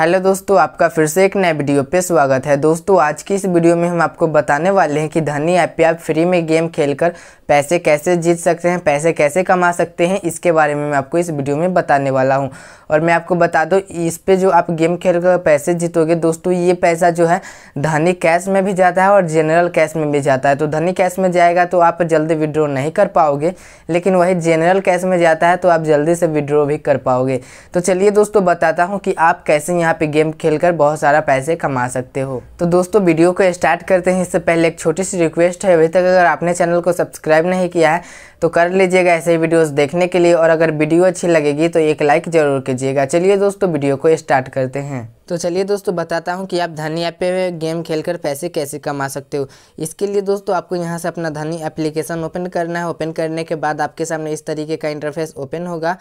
hello दोस्तों आपका फिर से एक नए वीडियो पे स्वागत है दोस्तों आज की इस वीडियो में हम आपको बताने वाले हैं कि धनी ऐप पे आप फ्री में गेम खेलकर पैसे कैसे जीत सकते हैं पैसे कैसे कमा सकते हैं इसके बारे में मैं आपको इस वीडियो में बताने वाला हूं और मैं आपको बता दूं इस पे जो आप गेम खेल कर पैसे जीतोगे दोस्तों ये पैसा जो है धनी कैश में भी जाता है और जनरल कैश में भी जाता है तो धनी कैश में जाएगा तो आप जल्दी विड्रॉ नहीं कर पाओगे लेकिन वही जनरल कैश में जाता है तो आप जल्दी से विड्रॉ भी कर पाओगे तो चलिए दोस्तों बताता हूँ कि आप कैसे यहाँ यहाँ पे गेम खेलकर बहुत सारा पैसे कमा सकते हो तो दोस्तों वीडियो को स्टार्ट करते हैं इससे पहले एक छोटी सी रिक्वेस्ट है अभी तक अगर आपने चैनल को सब्सक्राइब नहीं किया है तो कर लीजिएगा ऐसे वीडियोस देखने के लिए और अगर वीडियो अच्छी लगेगी तो एक लाइक ज़रूर कीजिएगा चलिए दोस्तों वीडियो को स्टार्ट करते हैं तो चलिए दोस्तों बताता हूँ कि आप धनी ऐप पे गेम खेलकर पैसे कैसे कमा सकते हो इसके लिए दोस्तों आपको यहाँ से अपना धनी एप्लीकेशन ओपन करना है ओपन करने के बाद आपके सामने इस तरीके का इंटरफेस ओपन होगा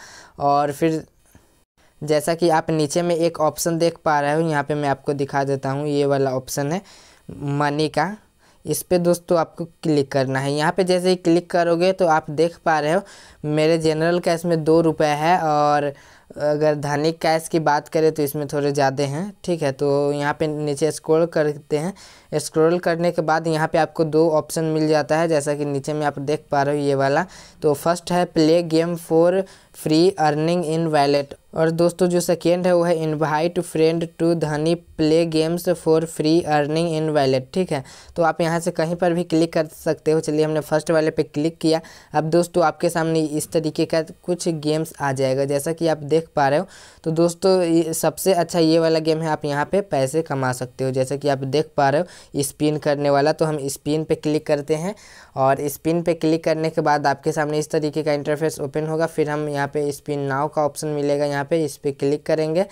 और फिर जैसा कि आप नीचे में एक ऑप्शन देख पा रहे हो यहाँ पे मैं आपको दिखा देता हूँ ये वाला ऑप्शन है मनी का इस पर दोस्तों आपको क्लिक करना है यहाँ पे जैसे ही क्लिक करोगे तो आप देख पा रहे हो मेरे जनरल कैश में दो रुपये है और अगर धानिक कैश की बात करें तो इसमें थोड़े ज़्यादा हैं ठीक है तो यहाँ पे नीचे स्क्रॉल करते हैं स्क्रॉल करने के बाद यहाँ पे आपको दो ऑप्शन मिल जाता है जैसा कि नीचे में आप देख पा रहे हो ये वाला तो फर्स्ट है play game for free earning in wallet और दोस्तों जो सेकेंड है वो है invite friend to Dhani play games for free earning in wallet ठीक है तो आप यहाँ से कहीं पर भी क्लिक कर सकते हो चलिए हमने फर्स्ट वाले पे क्लिक किया अब दोस्तों आपके सामने इस तरीके का कुछ गेम्स आ जाएगा जैसा कि आप देख देख पा रहे हो तो दोस्तों सबसे अच्छा ये वाला गेम है आप यहाँ पे पैसे कमा सकते हो जैसे कि आप देख पा रहे हो स्पिन करने वाला तो हम स्पिन पे क्लिक करते हैं और स्पिन पे क्लिक करने के बाद आपके सामने इस तरीके का इंटरफेस ओपन होगा फिर हम यहाँ पे स्पिन नाव का ऑप्शन मिलेगा यहाँ पे इस पर क्लिक करेंगे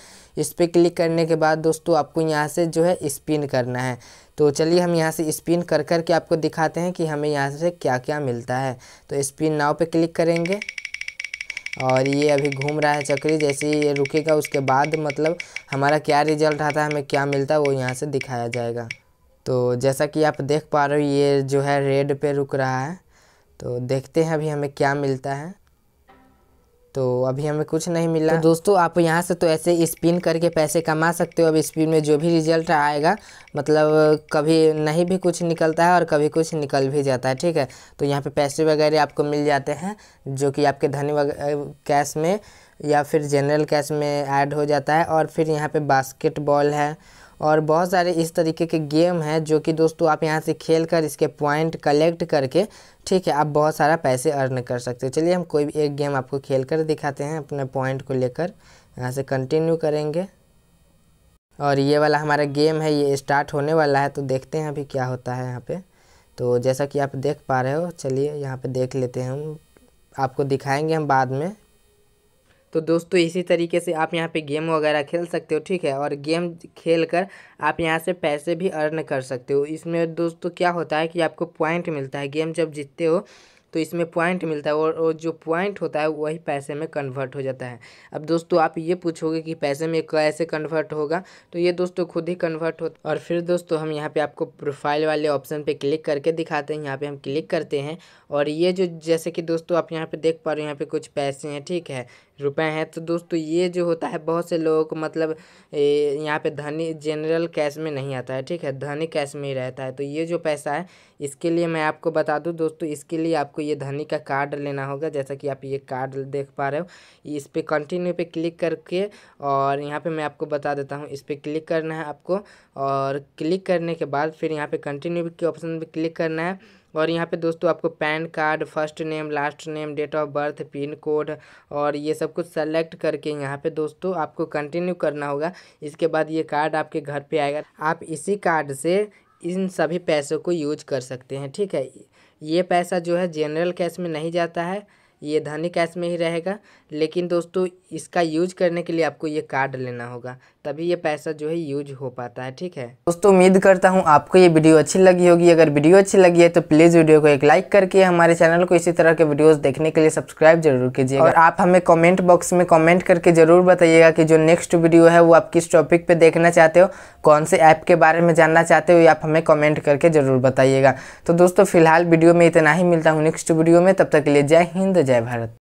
इस पर क्लिक करने के बाद दोस्तों आपको यहाँ से जो है स्पिन करना है तो चलिए हम यहाँ से स्पिन कर कर के आपको दिखाते हैं कि हमें यहाँ से क्या क्या मिलता है तो स्पिन नाव पे क्लिक करेंगे और ये अभी घूम रहा है चक्री जैसे ही ये रुकेगा उसके बाद मतलब हमारा क्या रिजल्ट आता है हमें क्या मिलता है वो यहाँ से दिखाया जाएगा तो जैसा कि आप देख पा रहे हो ये जो है रेड पे रुक रहा है तो देखते हैं अभी हमें क्या मिलता है तो अभी हमें कुछ नहीं मिला तो दोस्तों आप यहाँ से तो ऐसे स्पिन करके पैसे कमा सकते हो अब स्पिन में जो भी रिजल्ट आएगा मतलब कभी नहीं भी कुछ निकलता है और कभी कुछ निकल भी जाता है ठीक है तो यहाँ पे पैसे वगैरह आपको मिल जाते हैं जो कि आपके धनी कैश में या फिर जनरल कैश में ऐड हो जाता है और फिर यहाँ पर बास्केटबॉल है और बहुत सारे इस तरीके के गेम हैं जो कि दोस्तों आप यहाँ से खेल कर इसके पॉइंट कलेक्ट करके ठीक है आप बहुत सारा पैसे अर्न कर सकते हैं चलिए हम कोई भी एक गेम आपको खेल कर दिखाते हैं अपने पॉइंट को लेकर यहाँ से कंटिन्यू करेंगे और ये वाला हमारा गेम है ये स्टार्ट होने वाला है तो देखते हैं अभी क्या होता है यहाँ पर तो जैसा कि आप देख पा रहे हो चलिए यहाँ पर देख लेते हैं हम आपको दिखाएंगे हम बाद में तो दोस्तों इसी तरीके से आप यहाँ पे गेम वगैरह खेल सकते हो ठीक है और गेम खेल कर आप यहाँ से पैसे भी अर्न कर सकते हो इसमें दोस्तों क्या होता है कि आपको पॉइंट मिलता है गेम जब जीतते हो तो इसमें पॉइंट मिलता है और, जो पॉइंट होता है वही पैसे में कन्वर्ट हो जाता है अब दोस्तों आप ये पूछोगे कि पैसे में कैसे कन्वर्ट होगा तो ये दोस्तों खुद ही कन्वर्ट होता और फिर दोस्तों हम यहाँ पे आपको प्रोफाइल वाले ऑप्शन पे क्लिक करके दिखाते हैं यहाँ पे हम क्लिक करते हैं और ये जो जैसे कि दोस्तों आप यहाँ पर देख पा रहे हो यहाँ पर कुछ पैसे हैं ठीक है रुपए हैं तो दोस्तों ये जो होता है बहुत से लोगों को मतलब यहाँ पे धनी जनरल कैश में नहीं आता है ठीक है धनी कैश में ही रहता है तो ये जो पैसा है इसके लिए मैं आपको बता दूँ दोस्तों इसके लिए आपको ये धनी का कार्ड लेना होगा जैसा कि आप ये कार्ड देख पा रहे हो इस पर कंटिन्यू पर क्लिक करके और यहाँ पर मैं आपको बता देता हूँ इस पर क्लिक करना है आपको और क्लिक करने के बाद फिर यहाँ पर कंटिन्यू के ऑप्शन पर क्लिक करना है और यहाँ पे दोस्तों आपको PAN card first name last name date of birth PIN code और ये सब कुछ सेलेक्ट करके यहाँ पे दोस्तों आपको कंटिन्यू करना होगा इसके बाद ये कार्ड आपके घर पे आएगा आप इसी कार्ड से इन सभी पैसों को यूज कर सकते हैं ठीक है ये पैसा जो है जनरल कैश में नहीं जाता है ये धनी कैश में ही रहेगा लेकिन दोस्तों इसका यूज करने के लिए आपको ये कार्ड लेना होगा तभी ये पैसा जो है यूज हो पाता है ठीक है दोस्तों उम्मीद करता हूँ आपको ये वीडियो अच्छी लगी होगी अगर वीडियो अच्छी लगी है तो प्लीज़ वीडियो को एक लाइक करके हमारे चैनल को इसी तरह के वीडियोज़ देखने के लिए सब्सक्राइब जरूर कीजिए और आप हमें कॉमेंट बॉक्स में कॉमेंट करके ज़रूर बताइएगा कि जो नेक्स्ट वीडियो है वो आप किस टॉपिक पर देखना चाहते हो कौन से ऐप के बारे में जानना चाहते हो ये आप हमें कॉमेंट करके ज़रूर बताइएगा तो दोस्तों फिलहाल वीडियो में इतना ही मिलता हूँ नेक्स्ट वीडियो में तब तक के लिए जय हिंद जय भारत